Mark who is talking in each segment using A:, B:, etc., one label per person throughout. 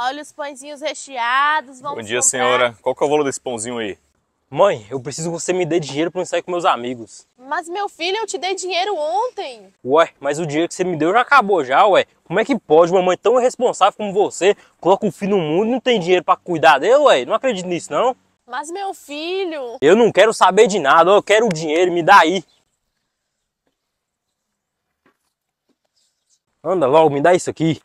A: Olha os pãezinhos recheados, vamos Bom dia,
B: comprar. senhora. Qual que é o valor desse pãozinho aí? Mãe, eu preciso que você me dê dinheiro para eu sair com meus amigos.
A: Mas, meu filho, eu te dei dinheiro ontem.
B: Ué, mas o dinheiro que você me deu já acabou já, ué. Como é que pode uma mãe tão irresponsável como você coloca o um filho no mundo e não tem dinheiro para cuidar dele, ué? Não acredito nisso, não.
A: Mas, meu filho...
B: Eu não quero saber de nada, eu quero o dinheiro, me dá aí. Anda logo, me dá isso aqui.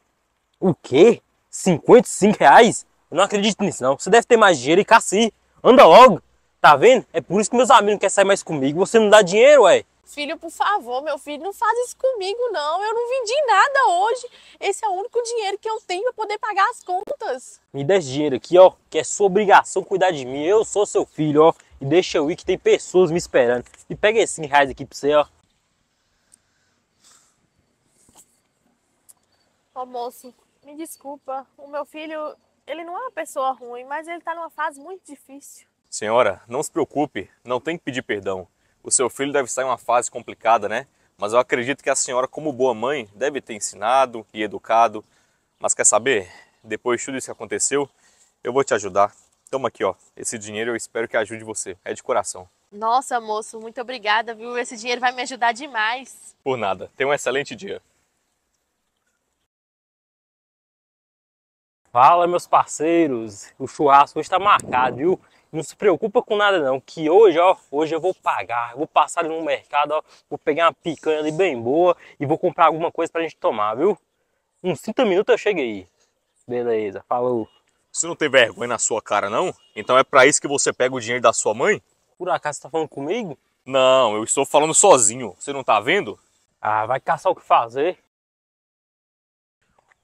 B: O quê? 55 reais? Eu não acredito nisso não. Você deve ter mais dinheiro e caci. Anda logo. Tá vendo? É por isso que meus amigos não querem sair mais comigo. Você não dá dinheiro, ué.
A: Filho, por favor, meu filho, não faz isso
B: comigo, não. Eu não vendi nada hoje. Esse é o único dinheiro que eu tenho para poder pagar as
A: contas.
B: Me dá esse dinheiro aqui, ó, que é sua obrigação cuidar de mim. Eu sou seu filho, ó. E deixa eu ir que tem pessoas me esperando. E pega esses reais aqui pra você, ó. Ó, moço, me desculpa, o meu filho, ele não é uma pessoa ruim, mas ele está numa fase muito difícil.
A: Senhora, não se preocupe, não tem que pedir perdão. O seu filho deve estar em uma fase complicada, né? Mas eu acredito que a senhora, como boa mãe, deve ter ensinado e educado. Mas quer saber? Depois de tudo isso que aconteceu, eu vou te ajudar. Toma aqui, ó. Esse dinheiro eu espero que ajude você. É de coração. Nossa, moço, muito obrigada, viu? Esse dinheiro vai me ajudar demais. Por nada. Tenha um excelente dia.
B: Fala meus parceiros, o churrasco hoje está marcado, viu? Não se preocupa com nada não, que hoje, ó, hoje eu vou pagar, vou passar ali no mercado, ó, vou pegar uma picanha ali bem boa
A: e vou comprar alguma coisa pra gente tomar, viu? Uns 30 minutos eu cheguei. aí. Beleza, falou. Você não tem vergonha na sua cara não? Então é pra isso que você pega o dinheiro da sua mãe? Por acaso você tá falando comigo? Não, eu estou falando sozinho, você não tá vendo? Ah, vai caçar o que fazer.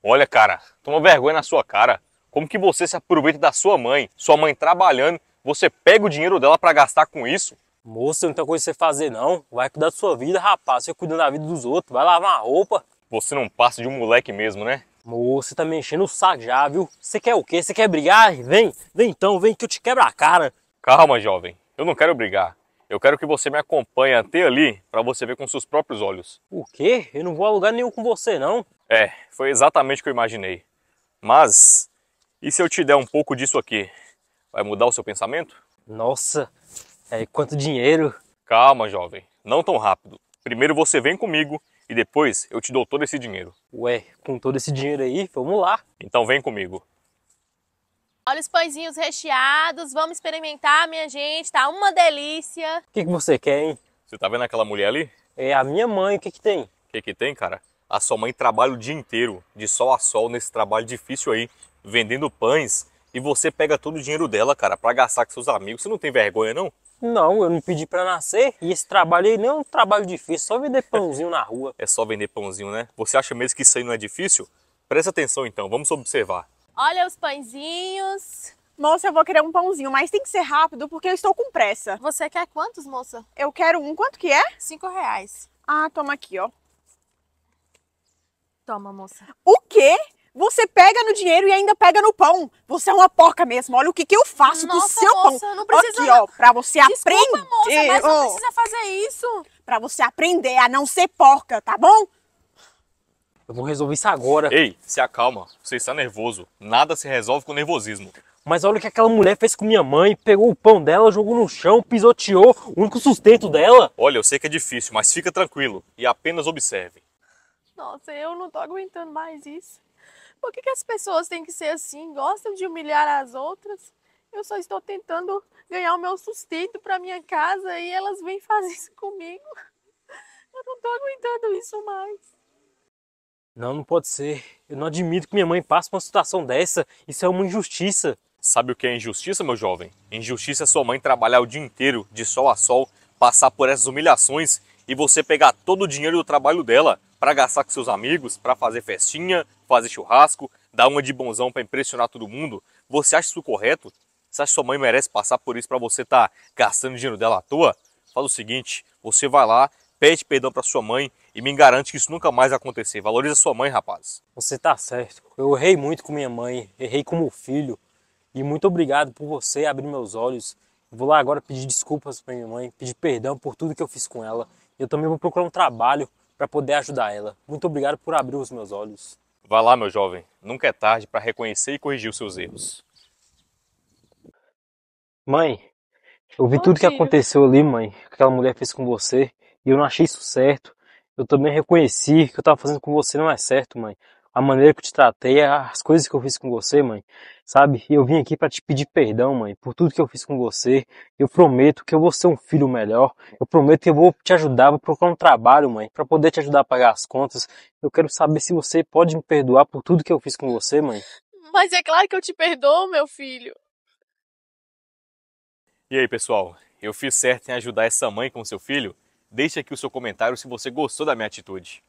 A: Olha, cara, toma vergonha na sua cara. Como que você se aproveita da sua mãe? Sua mãe trabalhando, você pega o dinheiro dela para gastar com isso? Moça, não tem coisa que você fazer não. Vai cuidar da sua vida, rapaz. Você cuidando da vida dos outros,
B: vai lavar a roupa. Você não passa de um moleque mesmo, né? Moça, você tá me enchendo o saco já, viu?
A: Você quer o quê? Você quer brigar? Vem, vem então, vem que eu te quebro a cara. Calma, jovem. Eu não quero brigar. Eu quero que você me acompanhe até ali para você ver com seus próprios olhos. O quê? Eu não vou a lugar nenhum com você, não. É, foi exatamente o que eu imaginei. Mas, e se eu te der um pouco disso aqui? Vai mudar o seu pensamento? Nossa, é, quanto dinheiro! Calma, jovem, não tão rápido. Primeiro você vem comigo e depois eu te dou todo esse dinheiro. Ué, com todo esse dinheiro aí, vamos lá. Então vem comigo. Olha os pãezinhos recheados, vamos experimentar, minha gente, tá uma delícia. O que, que você quer, hein? Você tá vendo aquela mulher ali? É a minha mãe, o que que tem? O que que tem, cara? A sua mãe trabalha o dia inteiro, de sol a sol, nesse trabalho difícil aí, vendendo pães, e você pega todo o dinheiro dela, cara, para gastar com seus amigos. Você não tem vergonha, não?
B: Não, eu não pedi
A: para nascer e esse trabalho aí nem é um trabalho difícil, só vender pãozinho na rua. É só vender pãozinho, né? Você acha mesmo que isso aí não é difícil? Presta atenção então, vamos observar.
B: Olha os pãezinhos. Moça, eu vou querer um pãozinho, mas tem que ser rápido porque eu estou com pressa. Você quer quantos, moça? Eu quero um. Quanto que é? Cinco reais. Ah, toma aqui, ó. Toma, moça. O quê? Você pega no dinheiro e ainda pega no pão. Você é uma porca mesmo. Olha o que, que eu faço Nossa, do seu moça, pão. Não precisa... Aqui, ó, pra você Desculpa, aprender. Moça, mas não precisa fazer isso. Pra você aprender a não ser porca, tá bom?
A: Eu vou resolver isso agora. Ei, se acalma. Você está nervoso. Nada se resolve com nervosismo.
B: Mas olha o que aquela mulher fez com minha mãe. Pegou o pão dela, jogou no chão,
A: pisoteou o único sustento dela. Olha, eu sei que é difícil, mas fica tranquilo e apenas observe.
B: Nossa, eu não tô aguentando mais isso. Por que, que as pessoas têm que ser assim? Gostam de humilhar as outras? Eu só estou tentando ganhar o meu sustento para minha casa e elas vêm fazer isso comigo. Eu não tô aguentando isso mais.
A: Não, não pode ser. Eu não admito que minha mãe passe por uma situação dessa. Isso é uma injustiça. Sabe o que é injustiça, meu jovem? Injustiça é sua mãe trabalhar o dia inteiro, de sol a sol, passar por essas humilhações e você pegar todo o dinheiro do trabalho dela para gastar com seus amigos, para fazer festinha, fazer churrasco, dar uma de bonzão para impressionar todo mundo. Você acha isso correto? Você acha que sua mãe merece passar por isso para você estar tá gastando dinheiro dela à toa? Faz o seguinte, você vai lá, pede perdão para sua mãe e me garante que isso nunca mais vai acontecer. Valoriza sua mãe, rapaz.
B: Você tá certo. Eu errei muito com minha mãe, errei como filho. E muito obrigado por você abrir meus olhos. Vou lá agora pedir desculpas para minha mãe, pedir perdão por tudo que eu fiz com ela. Eu também vou procurar um trabalho para poder ajudar ela. Muito obrigado por abrir os meus olhos.
A: Vá lá, meu jovem. Nunca é tarde para reconhecer e corrigir os seus erros.
B: Mãe, eu vi Bom tudo dia. que aconteceu ali, mãe, que aquela mulher fez com você, e eu não achei isso certo. Eu também reconheci que eu estava fazendo com você não é certo, mãe a maneira que eu te tratei, as coisas que eu fiz com você, mãe, sabe? Eu vim aqui para te pedir perdão, mãe, por tudo que eu fiz com você. Eu prometo que eu vou ser um filho melhor. Eu prometo que eu vou te ajudar, vou procurar um trabalho, mãe, para poder te ajudar a pagar as contas. Eu quero saber se você pode me perdoar por tudo que eu fiz com você, mãe.
A: Mas é claro que eu te perdoo, meu filho. E aí, pessoal? Eu fiz certo em ajudar essa mãe com seu filho? Deixe aqui o seu comentário se você gostou da minha atitude.